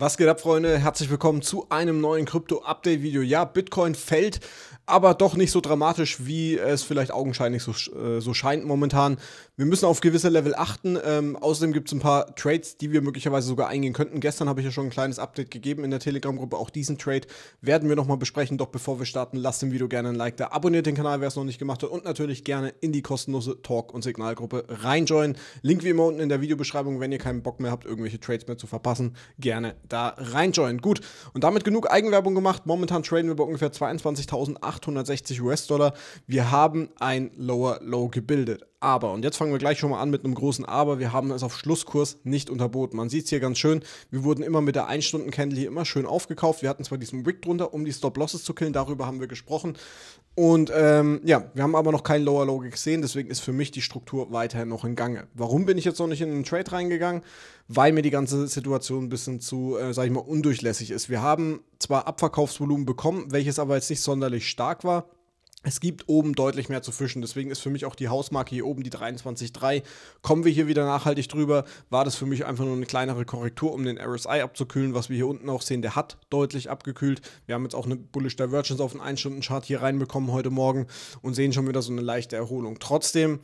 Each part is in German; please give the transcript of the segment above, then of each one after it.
Was geht ab, Freunde? Herzlich willkommen zu einem neuen Krypto-Update-Video. Ja, Bitcoin fällt, aber doch nicht so dramatisch, wie es vielleicht augenscheinlich so, äh, so scheint momentan. Wir müssen auf gewisse Level achten. Ähm, außerdem gibt es ein paar Trades, die wir möglicherweise sogar eingehen könnten. Gestern habe ich ja schon ein kleines Update gegeben in der Telegram-Gruppe. Auch diesen Trade werden wir nochmal besprechen. Doch bevor wir starten, lasst dem Video gerne ein Like da. Abonniert den Kanal, wer es noch nicht gemacht hat. Und natürlich gerne in die kostenlose Talk- und Signalgruppe reinjoinen. Link wie immer unten in der Videobeschreibung. Wenn ihr keinen Bock mehr habt, irgendwelche Trades mehr zu verpassen, gerne da reinjoinen. Gut, und damit genug Eigenwerbung gemacht. Momentan traden wir bei ungefähr 22.860 US-Dollar. Wir haben ein Lower Low gebildet aber, und jetzt fangen wir gleich schon mal an mit einem großen Aber, wir haben es auf Schlusskurs nicht unterboten. Man sieht es hier ganz schön, wir wurden immer mit der 1-Stunden-Candle hier immer schön aufgekauft. Wir hatten zwar diesen Wick drunter, um die Stop-Losses zu killen, darüber haben wir gesprochen. Und ähm, ja, wir haben aber noch keinen Lower Low gesehen, deswegen ist für mich die Struktur weiterhin noch in Gange. Warum bin ich jetzt noch nicht in den Trade reingegangen? Weil mir die ganze Situation ein bisschen zu, äh, sag ich mal, undurchlässig ist. Wir haben zwar Abverkaufsvolumen bekommen, welches aber jetzt nicht sonderlich stark war es gibt oben deutlich mehr zu fischen. Deswegen ist für mich auch die Hausmarke hier oben die 23.3. Kommen wir hier wieder nachhaltig drüber, war das für mich einfach nur eine kleinere Korrektur, um den RSI abzukühlen. Was wir hier unten auch sehen, der hat deutlich abgekühlt. Wir haben jetzt auch eine Bullish Divergence auf den 1-Stunden-Chart hier reinbekommen heute Morgen und sehen schon wieder so eine leichte Erholung. Trotzdem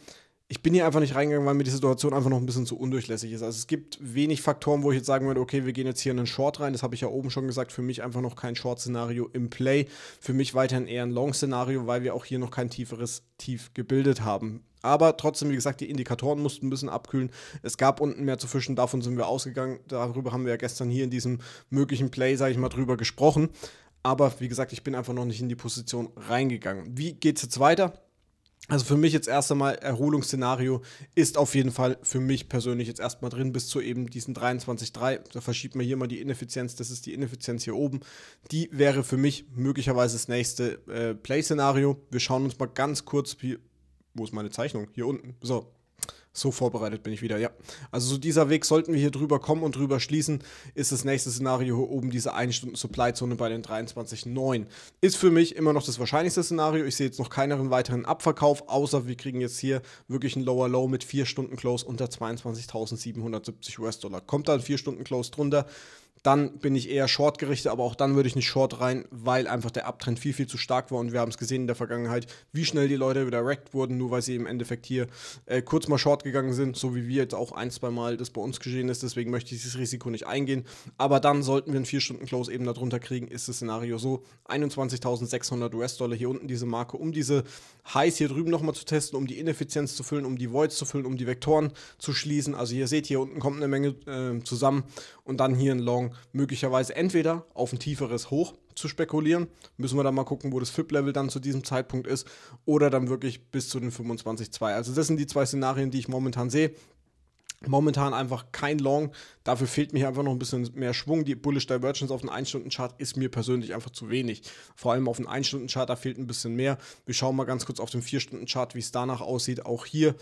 ich bin hier einfach nicht reingegangen, weil mir die Situation einfach noch ein bisschen zu undurchlässig ist. Also es gibt wenig Faktoren, wo ich jetzt sagen würde, okay, wir gehen jetzt hier in einen Short rein. Das habe ich ja oben schon gesagt. Für mich einfach noch kein Short-Szenario im Play. Für mich weiterhin eher ein Long-Szenario, weil wir auch hier noch kein tieferes Tief gebildet haben. Aber trotzdem, wie gesagt, die Indikatoren mussten ein bisschen abkühlen. Es gab unten mehr zu fischen, davon sind wir ausgegangen. Darüber haben wir ja gestern hier in diesem möglichen Play, sage ich mal, drüber gesprochen. Aber wie gesagt, ich bin einfach noch nicht in die Position reingegangen. Wie geht es jetzt weiter? Also für mich jetzt erst einmal Erholungsszenario ist auf jeden Fall für mich persönlich jetzt erstmal drin bis zu eben diesen 23,3. Da verschiebt man hier mal die Ineffizienz, das ist die Ineffizienz hier oben. Die wäre für mich möglicherweise das nächste äh, Play-Szenario. Wir schauen uns mal ganz kurz, wie, wo ist meine Zeichnung? Hier unten. So, so vorbereitet bin ich wieder, ja. Also so dieser Weg, sollten wir hier drüber kommen und drüber schließen, ist das nächste Szenario hier oben diese 1-Stunden-Supply-Zone bei den 23,9. Ist für mich immer noch das wahrscheinlichste Szenario. Ich sehe jetzt noch keinen weiteren Abverkauf, außer wir kriegen jetzt hier wirklich einen Lower Low mit 4 Stunden Close unter 22.770 US-Dollar. Kommt da ein 4 Stunden Close drunter, dann bin ich eher short gerichtet, aber auch dann würde ich nicht short rein, weil einfach der Abtrend viel, viel zu stark war und wir haben es gesehen in der Vergangenheit, wie schnell die Leute wieder wrecked wurden, nur weil sie im Endeffekt hier äh, kurz mal short abgegangen sind, so wie wir jetzt auch ein, zwei Mal das bei uns geschehen ist. Deswegen möchte ich dieses Risiko nicht eingehen. Aber dann sollten wir einen 4-Stunden-Close eben darunter kriegen, ist das Szenario so: 21.600 US-Dollar hier unten, diese Marke, um diese Highs hier drüben nochmal zu testen, um die Ineffizienz zu füllen, um die Voids zu füllen, um die Vektoren zu schließen. Also, ihr seht, hier unten kommt eine Menge äh, zusammen und dann hier ein Long möglicherweise entweder auf ein tieferes Hoch zu spekulieren. Müssen wir dann mal gucken, wo das FIP-Level dann zu diesem Zeitpunkt ist oder dann wirklich bis zu den 25,2. Also das sind die zwei Szenarien, die ich momentan sehe. Momentan einfach kein Long. Dafür fehlt mir einfach noch ein bisschen mehr Schwung. Die Bullish Divergence auf den 1-Stunden-Chart ist mir persönlich einfach zu wenig. Vor allem auf den 1-Stunden-Chart, da fehlt ein bisschen mehr. Wir schauen mal ganz kurz auf den 4-Stunden-Chart, wie es danach aussieht. Auch hier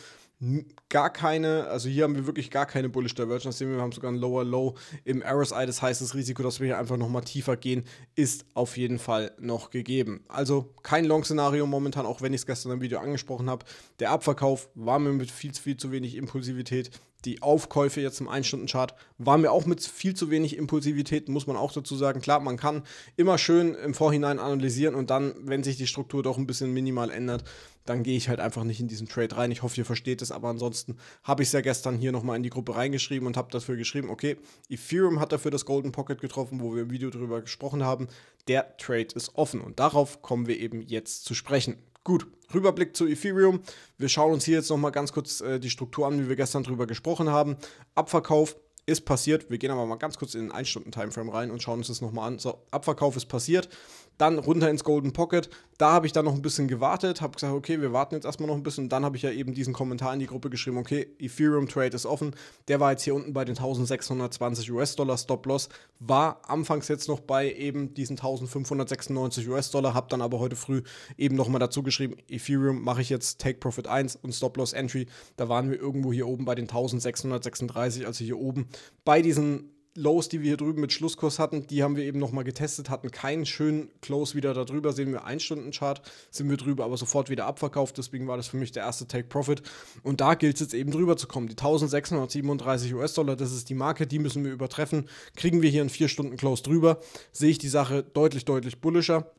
gar keine, also hier haben wir wirklich gar keine Bullish Divergence, sehen wir, wir haben sogar ein Lower Low im RSI, das heißt, das Risiko, dass wir hier einfach nochmal tiefer gehen, ist auf jeden Fall noch gegeben. Also kein Long-Szenario momentan, auch wenn ich es gestern im Video angesprochen habe. Der Abverkauf war mir mit viel, viel zu wenig Impulsivität die Aufkäufe jetzt im 1 stunden chart waren wir auch mit viel zu wenig Impulsivität, muss man auch dazu sagen. Klar, man kann immer schön im Vorhinein analysieren und dann, wenn sich die Struktur doch ein bisschen minimal ändert, dann gehe ich halt einfach nicht in diesen Trade rein. Ich hoffe, ihr versteht es, aber ansonsten habe ich es ja gestern hier nochmal in die Gruppe reingeschrieben und habe dafür geschrieben, okay, Ethereum hat dafür das Golden Pocket getroffen, wo wir im Video darüber gesprochen haben. Der Trade ist offen und darauf kommen wir eben jetzt zu sprechen. Gut, Rüberblick zu Ethereum. Wir schauen uns hier jetzt nochmal ganz kurz äh, die Struktur an, wie wir gestern drüber gesprochen haben. Abverkauf ist passiert. Wir gehen aber mal ganz kurz in den 1-Stunden-Timeframe rein und schauen uns das nochmal an. So, Abverkauf ist passiert dann runter ins Golden Pocket. Da habe ich dann noch ein bisschen gewartet, habe gesagt, okay, wir warten jetzt erstmal noch ein bisschen. Und dann habe ich ja eben diesen Kommentar in die Gruppe geschrieben, okay, Ethereum Trade ist offen. Der war jetzt hier unten bei den 1620 US-Dollar Stop-Loss, war anfangs jetzt noch bei eben diesen 1596 US-Dollar, habe dann aber heute früh eben nochmal dazu geschrieben, Ethereum mache ich jetzt Take Profit 1 und Stop-Loss Entry. Da waren wir irgendwo hier oben bei den 1636, also hier oben bei diesen Lows, die wir hier drüben mit Schlusskurs hatten, die haben wir eben nochmal getestet, hatten keinen schönen Close wieder da drüber. Sehen wir 1-Stunden-Chart, sind wir drüber, aber sofort wieder abverkauft. Deswegen war das für mich der erste Take Profit. Und da gilt es jetzt eben drüber zu kommen. Die 1637 US-Dollar, das ist die Marke, die müssen wir übertreffen. Kriegen wir hier einen 4-Stunden-Close drüber, sehe ich die Sache deutlich, deutlich bullischer.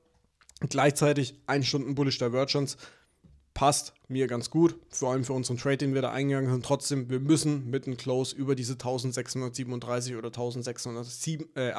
Gleichzeitig 1 Stunden Bullish Divergence passt mir ganz gut, vor allem für unseren Trade, den wir da eingegangen sind. Trotzdem, wir müssen mit einem Close über diese 1637 oder 1638, äh,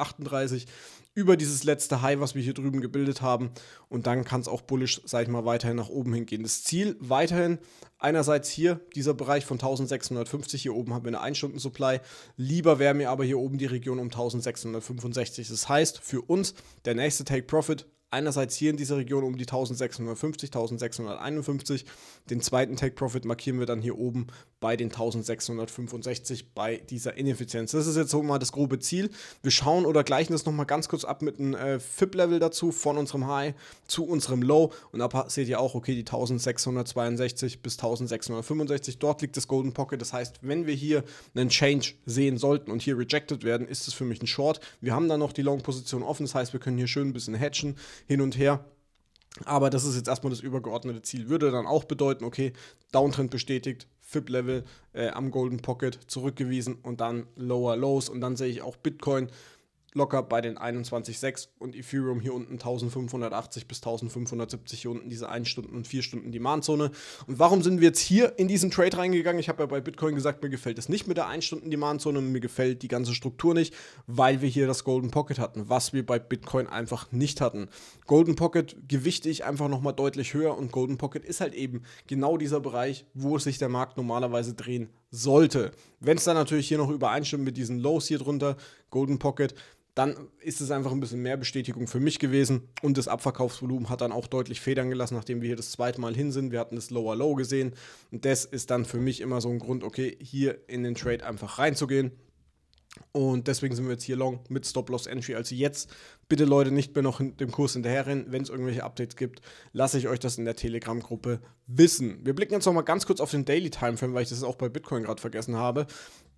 über dieses letzte High, was wir hier drüben gebildet haben. Und dann kann es auch bullish, sag ich mal, weiterhin nach oben hingehen. Das Ziel weiterhin einerseits hier, dieser Bereich von 1650, hier oben haben wir eine 1-Stunden-Supply. Lieber wäre mir aber hier oben die Region um 1665. Das heißt, für uns der nächste Take-Profit einerseits hier in dieser Region um die 1650, 1651. Den zweiten Take Profit markieren wir dann hier oben bei den 1665 bei dieser Ineffizienz. Das ist jetzt so mal das grobe Ziel. Wir schauen oder gleichen das nochmal ganz kurz ab mit einem äh, FIP-Level dazu von unserem High zu unserem Low. Und da seht ihr auch, okay, die 1662 bis 1665, dort liegt das Golden Pocket. Das heißt, wenn wir hier einen Change sehen sollten und hier rejected werden, ist es für mich ein Short. Wir haben dann noch die Long-Position offen, das heißt, wir können hier schön ein bisschen hatchen hin und her. Aber das ist jetzt erstmal das übergeordnete Ziel. Würde dann auch bedeuten, okay, Downtrend bestätigt, FIP-Level äh, am Golden Pocket zurückgewiesen und dann Lower Lows. Und dann sehe ich auch Bitcoin locker bei den 21,6 und Ethereum hier unten 1580 bis 1570 hier unten diese 1 Stunden und 4 Stunden Demandzone. Und warum sind wir jetzt hier in diesen Trade reingegangen? Ich habe ja bei Bitcoin gesagt, mir gefällt es nicht mit der 1 Stunden Demandzone, mir gefällt die ganze Struktur nicht, weil wir hier das Golden Pocket hatten, was wir bei Bitcoin einfach nicht hatten. Golden Pocket gewichte ich einfach nochmal deutlich höher und Golden Pocket ist halt eben genau dieser Bereich, wo sich der Markt normalerweise drehen sollte. Wenn es dann natürlich hier noch übereinstimmt mit diesen Lows hier drunter, Golden Pocket, dann ist es einfach ein bisschen mehr Bestätigung für mich gewesen. Und das Abverkaufsvolumen hat dann auch deutlich federn gelassen, nachdem wir hier das zweite Mal hin sind. Wir hatten das Lower Low gesehen. Und das ist dann für mich immer so ein Grund, okay, hier in den Trade einfach reinzugehen. Und deswegen sind wir jetzt hier long mit Stop-Loss-Entry. Also jetzt bitte Leute nicht mehr noch dem Kurs hinterherrennen. Wenn es irgendwelche Updates gibt, lasse ich euch das in der Telegram-Gruppe wissen. Wir blicken jetzt nochmal ganz kurz auf den Daily Timeframe, weil ich das auch bei Bitcoin gerade vergessen habe.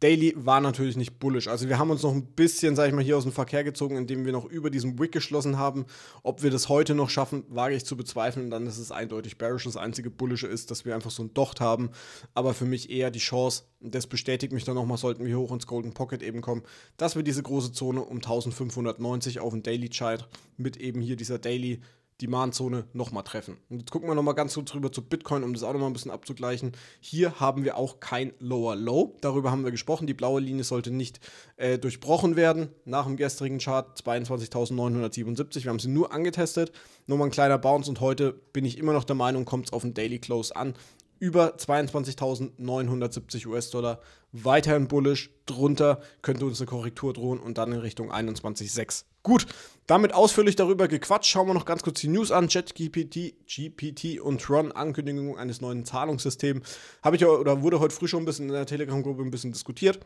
Daily war natürlich nicht bullisch. Also wir haben uns noch ein bisschen, sag ich mal, hier aus dem Verkehr gezogen, indem wir noch über diesen Wick geschlossen haben. Ob wir das heute noch schaffen, wage ich zu bezweifeln. dann ist es eindeutig bearish. Das einzige bullische ist, dass wir einfach so ein Docht haben. Aber für mich eher die Chance, das bestätigt mich dann nochmal, sollten wir hoch ins Golden Pocket eben kommen, dass wir diese große Zone um 1590 auf dem Daily Chart mit eben hier dieser Daily die Mahnzone nochmal treffen. Und jetzt gucken wir nochmal ganz kurz rüber zu Bitcoin, um das auch nochmal ein bisschen abzugleichen. Hier haben wir auch kein Lower Low. Darüber haben wir gesprochen. Die blaue Linie sollte nicht äh, durchbrochen werden. Nach dem gestrigen Chart 22.977. Wir haben sie nur angetestet. Nur mal ein kleiner Bounce und heute bin ich immer noch der Meinung, kommt es auf den Daily Close an über 22.970 US-Dollar. Weiterhin bullisch, drunter könnte uns eine Korrektur drohen und dann in Richtung 21,6. Gut, damit ausführlich darüber gequatscht. Schauen wir noch ganz kurz die News an. ChatGPT, GPT und Tron, Ankündigung eines neuen Zahlungssystems. Habe ich ja oder wurde heute früh schon ein bisschen in der Telegram-Gruppe ein bisschen diskutiert.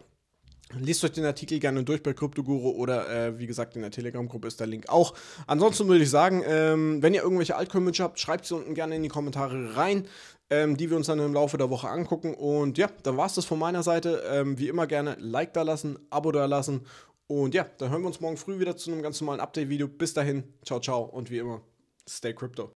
Lest euch den Artikel gerne durch bei Kryptoguru oder äh, wie gesagt in der Telegram-Gruppe ist der Link auch. Ansonsten würde ich sagen, ähm, wenn ihr irgendwelche Altcoin-Wünsche habt, schreibt sie unten gerne in die Kommentare rein, ähm, die wir uns dann im Laufe der Woche angucken. Und ja, dann war es das von meiner Seite. Ähm, wie immer gerne Like da lassen, Abo da lassen. Und ja, dann hören wir uns morgen früh wieder zu einem ganz normalen Update-Video. Bis dahin, ciao, ciao und wie immer, stay crypto.